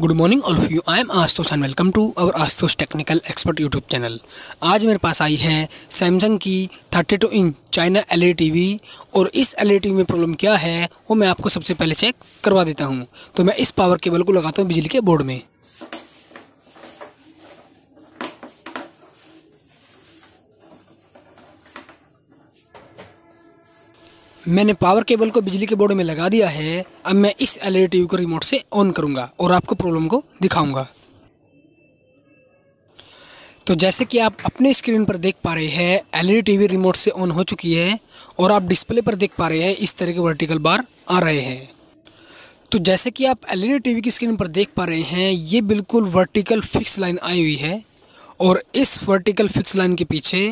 Good morning all of you I am Ashutosh and welcome to our Ashutosh technical expert YouTube channel आज मेरे पास आई है Samsung की 32 inch China L TV और इस L TV e में problem क्या है वो मैं आपको सबसे पहले चेक करवा देता हूँ तो मैं इस पावर केबल को लगाता हूँ बिजली के बोर्ड में मैंने पावर केबल को बिजली के बोर्ड में लगा दिया है अब मैं इस एलईडी टीवी e को रिमोट से ऑन करूँगा और आपको प्रॉब्लम को दिखाऊंगा तो जैसे कि आप अपने स्क्रीन पर देख पा रहे हैं एलईडी टीवी रिमोट से ऑन हो चुकी है और आप डिस्प्ले पर देख पा रहे हैं इस तरह के वर्टिकल बार आ रहे हैं तो जैसे कि आप एल ई e की स्क्रीन पर देख पा रहे हैं ये बिल्कुल वर्टिकल फिक्स लाइन आई हुई है और इस वर्टिकल फिक्स लाइन के पीछे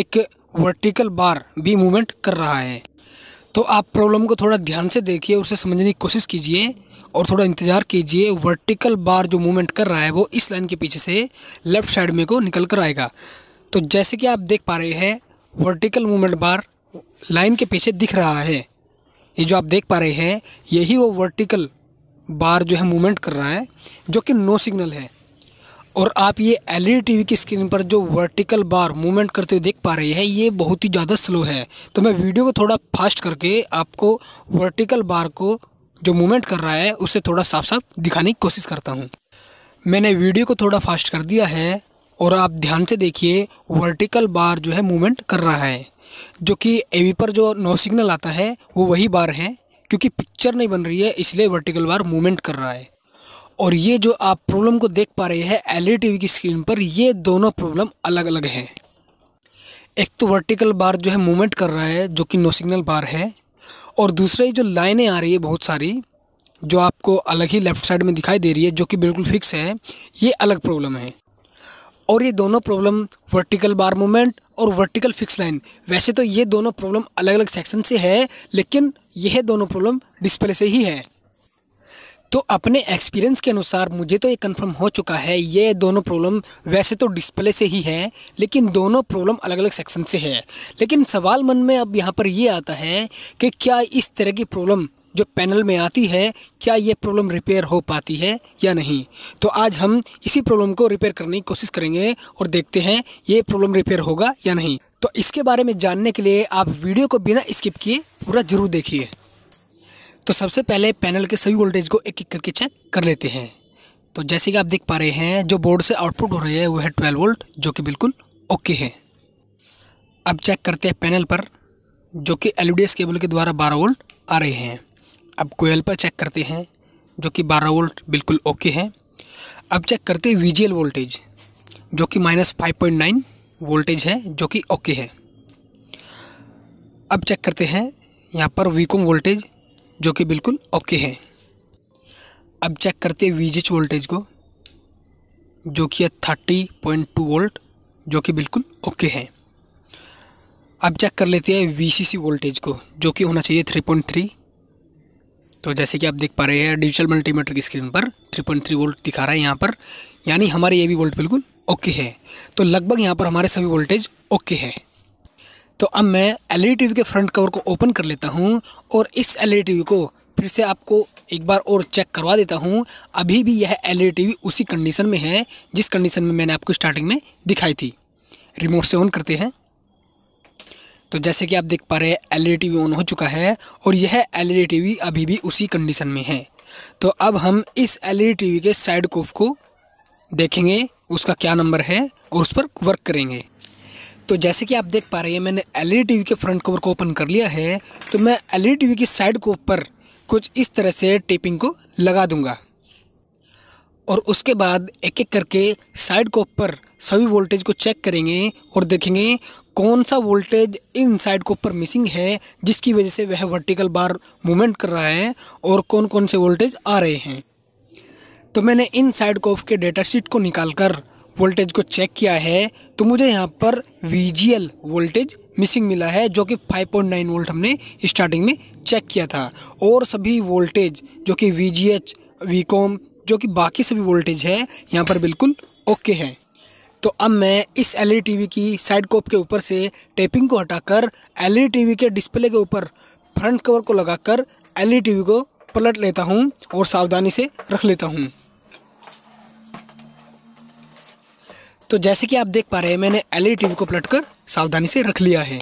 एक वर्टिकल बार भी मूवमेंट कर रहा है तो आप प्रॉब्लम को थोड़ा ध्यान से देखिए उसे समझने की कोशिश कीजिए और थोड़ा इंतज़ार कीजिए वर्टिकल बार जो मूवमेंट कर रहा है वो इस लाइन के पीछे से लेफ़्ट साइड में को निकल कर आएगा तो जैसे कि आप देख पा रहे हैं वर्टिकल मूवमेंट बार लाइन के पीछे दिख रहा है ये जो आप देख पा रहे हैं यही वो वर्टिकल बार जो है मूवमेंट कर रहा है जो कि नो सिग्नल है और आप ये एलईडी टीवी e की स्क्रीन पर जो वर्टिकल बार मूवमेंट करते हुए देख पा रहे हैं ये बहुत ही ज़्यादा स्लो है तो मैं वीडियो को थोड़ा फास्ट करके आपको वर्टिकल बार को जो मूवमेंट कर रहा है उसे थोड़ा साफ साफ दिखाने की कोशिश करता हूँ मैंने वीडियो को थोड़ा फास्ट कर दिया है और आप ध्यान से देखिए वर्टिकल बार जो है मूवमेंट कर रहा है जो कि एवी पर जो नो सिग्नल आता है वो वही बार है क्योंकि पिक्चर नहीं बन रही है इसलिए वर्टिकल बार मूवमेंट कर रहा है और ये जो आप प्रॉब्लम को देख पा रहे हैं एल टीवी e की स्क्रीन पर ये दोनों प्रॉब्लम अलग अलग हैं एक तो वर्टिकल बार जो है मूवमेंट कर रहा है जो कि नो सिग्नल बार है और दूसरा जो लाइनें आ रही है बहुत सारी जो आपको अलग ही लेफ्ट साइड में दिखाई दे रही है जो कि बिल्कुल फिक्स है ये अलग प्रॉब्लम है और ये दोनों प्रॉब्लम वर्टिकल बार मूवमेंट और वर्टिकल फिक्स लाइन वैसे तो ये दोनों प्रॉब्लम अलग अलग सेक्शन से है लेकिन यह दोनों प्रॉब्लम डिस्प्ले से ही है तो अपने एक्सपीरियंस के अनुसार मुझे तो ये कंफर्म हो चुका है ये दोनों प्रॉब्लम वैसे तो डिस्प्ले से ही है लेकिन दोनों प्रॉब्लम अलग अलग सेक्शन से है लेकिन सवाल मन में अब यहाँ पर ये आता है कि क्या इस तरह की प्रॉब्लम जो पैनल में आती है क्या ये प्रॉब्लम रिपेयर हो पाती है या नहीं तो आज हम इसी प्रॉब्लम को रिपेयर करने की कोशिश करेंगे और देखते हैं ये प्रॉब्लम रिपेयर होगा या नहीं तो इसके बारे में जानने के लिए आप वीडियो को बिना स्किप किए पूरा ज़रूर देखिए तो सबसे पहले पैनल के सभी वोल्टेज को एक एक करके चेक कर लेते हैं तो जैसे कि आप देख पा रहे हैं जो बोर्ड से आउटपुट हो रही है वो है ट्वेल्व वोल्ट जो कि बिल्कुल ओके है अब चेक करते हैं पैनल पर जो कि एल केबल के द्वारा बारह वोल्ट आ रहे हैं अब कोयल पर चेक करते हैं जो कि बारह वोल्ट बिल्कुल ओके है अब चेक करते हैं वीजीएल वोल्टेज जो कि minus five point nine voltage है जो कि ओके है अब चेक करते हैं यहाँ पर वीकोम वोल्टेज जो कि बिल्कुल ओके है अब चेक करते हैं वीजिच वोल्टेज को जो कि है थर्टी पॉइंट टू वोल्ट जो कि बिल्कुल ओके है अब चेक कर लेते हैं वीसीसी वोल्टेज को जो कि होना चाहिए थ्री पॉइंट थ्री तो जैसे कि आप देख पा रहे हैं डिजिटल मल्टीमीटर की स्क्रीन पर थ्री पॉइंट थ्री वोल्ट दिखा रहा है यहाँ पर यानी हमारे ये भी वोल्ट बिल्कुल ओके है तो लगभग यहाँ पर हमारे सभी वोल्टेज ओके है तो अब मैं एल ई टी के फ्रंट कवर को ओपन कर लेता हूँ और इस एल ई टी को फिर से आपको एक बार और चेक करवा देता हूँ अभी भी यह एल ई टी उसी कंडीशन में है जिस कंडीशन में मैंने आपको स्टार्टिंग में दिखाई थी रिमोट से ऑन करते हैं तो जैसे कि आप देख पा रहे हैं एल ई टी ऑन हो चुका है और यह एल ई टी अभी भी उसी कंडीशन में है तो अब हम इस एल ई टी के साइड कोफ को देखेंगे उसका क्या नंबर है और उस पर वर्क करेंगे तो जैसे कि आप देख पा रहे हैं मैंने एलईडी टीवी e के फ्रंट कवर को ओपन कर लिया है तो मैं एलईडी टीवी e की साइड को ऊपर कुछ इस तरह से टेपिंग को लगा दूंगा और उसके बाद एक एक करके साइड को ऊपर सभी वोल्टेज को चेक करेंगे और देखेंगे कौन सा वोल्टेज इन साइड को ऊपर मिसिंग है जिसकी वजह से वह वर्टिकल बार मूवमेंट कर रहा है और कौन कौन से वोल्टेज आ रहे हैं तो मैंने इन साइड को ऑफ के डेटा शीट को निकाल कर वोल्टेज को चेक किया है तो मुझे यहाँ पर वी वोल्टेज मिसिंग मिला है जो कि 5.9 वोल्ट हमने स्टार्टिंग में चेक किया था और सभी वोल्टेज जो कि वी जी एच जो कि बाकी सभी वोल्टेज है यहाँ पर बिल्कुल ओके है तो अब मैं इस एल टीवी e की साइड कोप के ऊपर से टेपिंग को हटाकर एल टीवी e के डिस्प्ले के ऊपर फ्रंट कवर को लगाकर एल टीवी e को पलट लेता हूँ और सावधानी से रख लेता हूँ तो जैसे कि आप देख पा रहे हैं मैंने एल टीवी e को पलट कर सावधानी से रख लिया है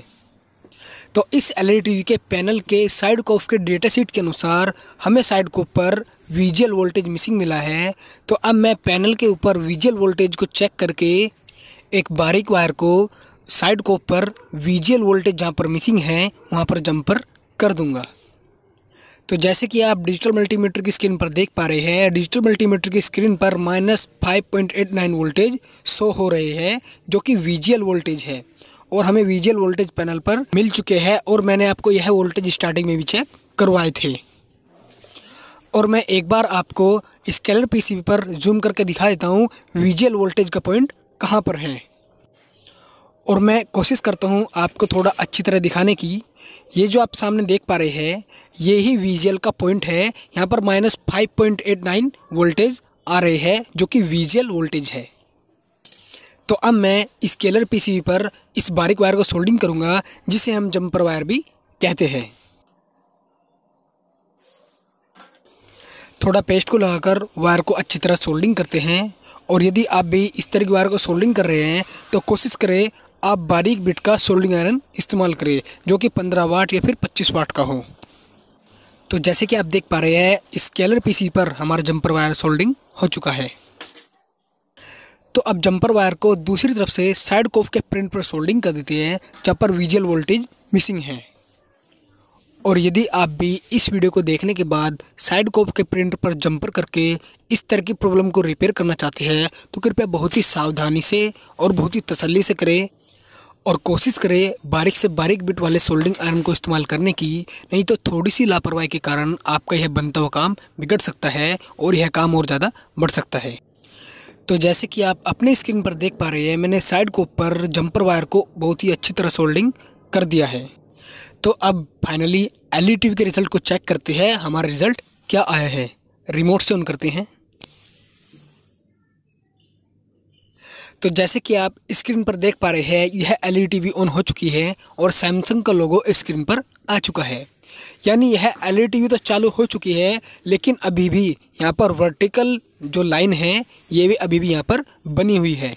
तो इस एल टीवी e के पैनल के साइड को के डेटा शीट के अनुसार हमें साइड को पर विजुअल वोल्टेज मिसिंग मिला है तो अब मैं पैनल के ऊपर विजुअल वोल्टेज को चेक करके एक बारीक वायर को साइड को पर विजुअल वोल्टेज जहाँ पर मिसिंग है वहाँ पर जम्पर कर दूँगा तो जैसे कि आप डिजिटल मल्टीमीटर की स्क्रीन पर देख पा रहे हैं डिजिटल मल्टीमीटर की स्क्रीन पर minus five point eight nine voltage show हो रहे हैं जो कि विजुअल वोल्टेज है और हमें विजुअल वोल्टेज पैनल पर मिल चुके हैं और मैंने आपको यह वोल्टेज स्टार्टिंग में भी चेक करवाए थे और मैं एक बार आपको स्केलर पीसीबी पर जूम करके दिखा देता हूँ विजुअल वोल्टेज का पॉइंट कहाँ पर है और मैं कोशिश करता हूँ आपको थोड़ा अच्छी तरह दिखाने की ये जो आप सामने देख पा रहे हैं ये ही वी का पॉइंट है यहाँ पर minus five point eight nine voltage आ रहे हैं जो कि वी वोल्टेज है तो अब मैं स्केलर पीसीबी पर इस बारीक वायर को सोल्डिंग करूँगा जिसे हम जम्पर वायर भी कहते हैं थोड़ा पेस्ट को लगाकर वायर को अच्छी तरह सोल्डिंग करते हैं और यदि आप भी इस तरह की वायर को सोल्डिंग कर रहे हैं तो कोशिश करें आप बारीक बिट का सोल्डिंग आयरन इस्तेमाल करें जो कि पंद्रह वाट या फिर पच्चीस वाट का हो तो जैसे कि आप देख पा रहे हैं स्केलर पीसी पर हमारा जंपर वायर सोल्डिंग हो चुका है तो अब जंपर वायर को दूसरी तरफ से साइड कोफ के प्रिंट पर सोल्डिंग कर देते हैं जहाँ पर विजुअल वोल्टेज मिसिंग है और यदि आप भी इस वीडियो को देखने के बाद साइड कोफ के प्रिंट पर जंपर करके इस तरह की प्रॉब्लम को रिपेयर करना चाहते हैं तो कृपया बहुत ही सावधानी से और बहुत ही तसल्ली से करें और कोशिश करें बारीक से बारीक बिट वाले सोल्डिंग आयरन को इस्तेमाल करने की नहीं तो थोड़ी सी लापरवाही के कारण आपका यह बनता हुआ काम बिगड़ सकता है और यह काम और ज़्यादा बढ़ सकता है तो जैसे कि आप अपने स्क्रीन पर देख पा रहे हैं मैंने साइड को ऊपर जंपर वायर को बहुत ही अच्छी तरह सोल्डिंग कर दिया है तो अब फाइनली एल के रिज़ल्ट को चेक करते हैं हमारा रिज़ल्ट क्या आया है रिमोट से ऑन करते हैं तो जैसे कि आप स्क्रीन पर देख पा रहे हैं यह एलईडी टीवी ऑन हो चुकी है और सैमसंग का लोगो स्क्रीन पर आ चुका है यानी यह एलईडी टीवी e तो चालू हो चुकी है लेकिन अभी भी यहाँ पर वर्टिकल जो लाइन है ये भी अभी भी यहाँ पर बनी हुई है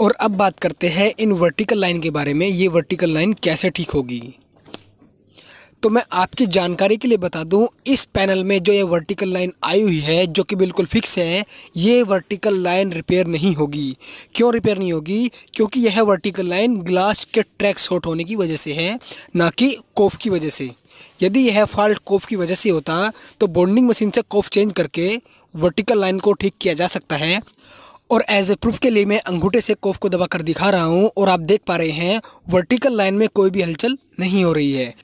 और अब बात करते हैं इन वर्टिकल लाइन के बारे में ये वर्टिकल लाइन कैसे ठीक होगी तो मैं आपकी जानकारी के लिए बता दूं इस पैनल में जो ये वर्टिकल लाइन आई हुई है जो कि बिल्कुल फिक्स है ये वर्टिकल लाइन रिपेयर नहीं होगी क्यों रिपेयर नहीं होगी क्योंकि यह वर्टिकल लाइन ग्लास के ट्रैक शॉर्ट होने की वजह से है ना कि कोफ की वजह से यदि यह फॉल्ट कोफ की वजह से होता तो बॉन्डिंग मशीन से कोफ चेंज करके वर्टिकल लाइन को ठीक किया जा सकता है और एज ए प्रूफ के लिए मैं अंगूठे से कोफ को दबा कर दिखा रहा हूँ और आप देख पा रहे हैं वर्टिकल लाइन में कोई भी हलचल नहीं हो रही है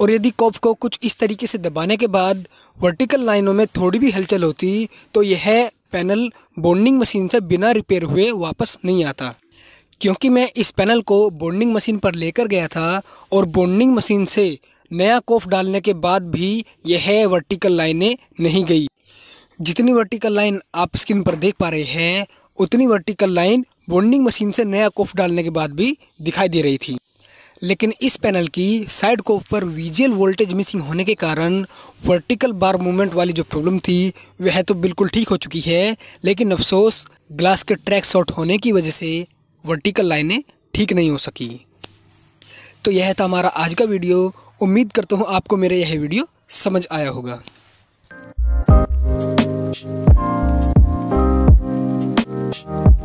और यदि कॉफ को कुछ इस तरीके से दबाने के बाद वर्टिकल लाइनों में थोड़ी भी हलचल होती तो यह पैनल बॉन्डिंग मशीन से बिना रिपेयर हुए वापस नहीं आता क्योंकि मैं इस पैनल को बॉन्डिंग मशीन पर लेकर गया था और बॉन्डिंग मशीन से नया कोफ डालने के बाद भी यह वर्टिकल लाइनें नहीं गई जितनी वर्टिकल लाइन आप स्क्रीन पर देख पा रहे हैं उतनी वर्टिकल लाइन बॉन्डिंग मशीन से नया कोफ डालने के बाद भी दिखाई दे रही थी लेकिन इस पैनल की साइड को पर विजुअल वोल्टेज मिसिंग होने के कारण वर्टिकल बार मूवमेंट वाली जो प्रॉब्लम थी वह तो बिल्कुल ठीक हो चुकी है लेकिन अफसोस ग्लास के ट्रैक शॉर्ट होने की वजह से वर्टिकल लाइनें ठीक नहीं हो सकी तो यह था हमारा आज का वीडियो उम्मीद करता हूँ आपको मेरा यह वीडियो समझ आया होगा Thank you.